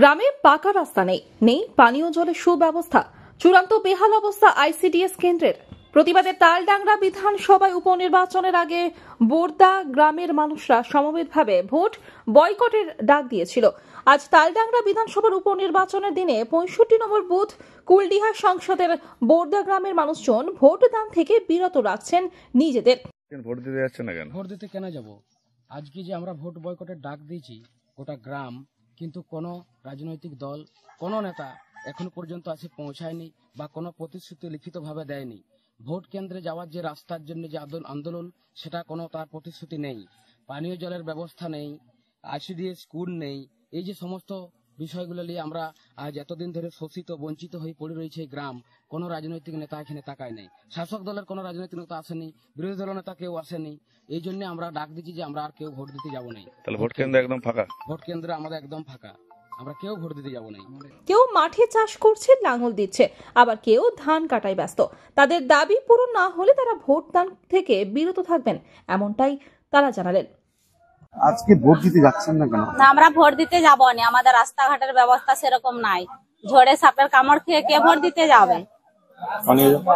গ্রামে পাকা রাস্তা নেই নেই পানীয় জলের সুব্যবস্থা চূড়ান্ত বেহাল অবস্থা আইসিডিএস কেন্দ্রের প্রতিবাদে তালডাংরা বিধানসভায় উপনির্বাচনের আগে বোরদা গ্রামের মানুষরা সমবেতভাবে ভোট বয়কটের ডাক দিয়েছিল আজ তালডাংরা বিধানসভার উপনির্বাচনের দিনে পঁয়ষট্টি নম্বর বুথ কুলডিহা সংসদের বোরদা গ্রামের মানুষজন ভোট দান থেকে বিরত রাখছেন নিজেদের ভোট দিতে যাচ্ছে না কেন ভোট দিতে কেন যাব আজকে যে আমরা ভোট বয়কটের ডাক দিয়েছি গোটা গ্রাম কিন্তু কোনো রাজনৈতিক দল কোনো নেতা এখনো পর্যন্ত আছে পৌঁছায়নি বা কোনো প্রতিশ্রুতি লিখিতভাবে দেয়নি ভোট কেন্দ্রে যাওয়ার যে রাস্তার জন্য যে আন্দোলন সেটা কোনো তার প্রতিশ্রুতি নেই পানীয় জলের ব্যবস্থা নেই আইসিডিএস স্কুল নেই এই যে সমস্ত বিষয়গুলো নিয়ে আমরা আজ এতদিন ধরে শোষিত বঞ্চিত হয়ে পড়ে রয়েছে গ্রাম কোন রাজনৈতিক নেতা এখানে তাকায় নেই শাসক দলের কোন রাজনৈতিক নেতা আসেনি বিরোধী দল নেতা কেউ আসেনি এই জন্য আমরা ডাক দিচ্ছি যে আমরা আর কেউ ভোট দিতে যাবো না তাহলে ভোট কেন্দ্র একদম ফাঁকা ভোট কেন্দ্র আমাদের একদম ফাঁকা আমরা কেউ ভোট দিতে যাবো না কেউ মাঠে চাষ করছে লাঙল দিচ্ছে আবার কেউ ধান কাটায় ব্যস্ত তাদের দাবি পূরণ না হলে তারা ভোট দান থেকে বিরত থাকবেন এমনটাই তারা জানালেন আজকে ভোট দিতে যাচ্ছেন না কেন না আমরা ভোট দিতে যাব না আমাদের রাস্তাঘাটের ব্যবস্থা সেরকম নাই ঝড়ে সাপের কামড় খেয়ে কে ভোট দিতে যাবে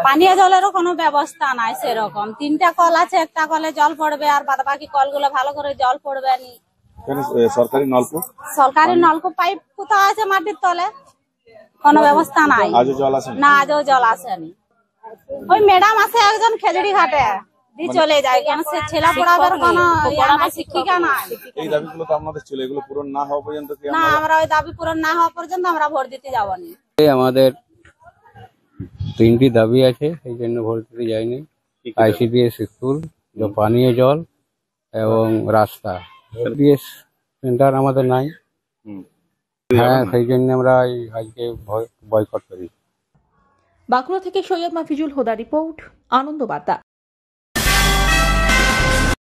পানীয় জলেরও কোনো ব্যবস্থা নাই সেরকম তিনটা কল আছে একটা কলে জল পড়বে আর বাদ বাকি কলগুলো ভালো করে জল পড়বে নি সরকারি নলকূপ সরকারি নলকূপ পাইপ কোথাও আছে মাটির তলে কোনো ব্যবস্থা নাই আজও জল না আজও জল আসেনি ওই ম্যাডাম আছে একজন খেজুরি ঘাটে মানে দাবি পূরণ না হওয়া পর্যন্ত আমরা ভোট দিতে আমাদের তিনটি দাবি আছে সেই জন্য ভোট দিতে যাইনি আইসিডিএস স্কুল পানীয় জল এবং রাস্তা সেন্টার আমাদের নাই হ্যাঁ সেই জন্য আমরা বয়কট করি বাঁকুড়া থেকে সৈয়দ মাফিজুল হোদা রিপোর্ট আনন্দ বার্তা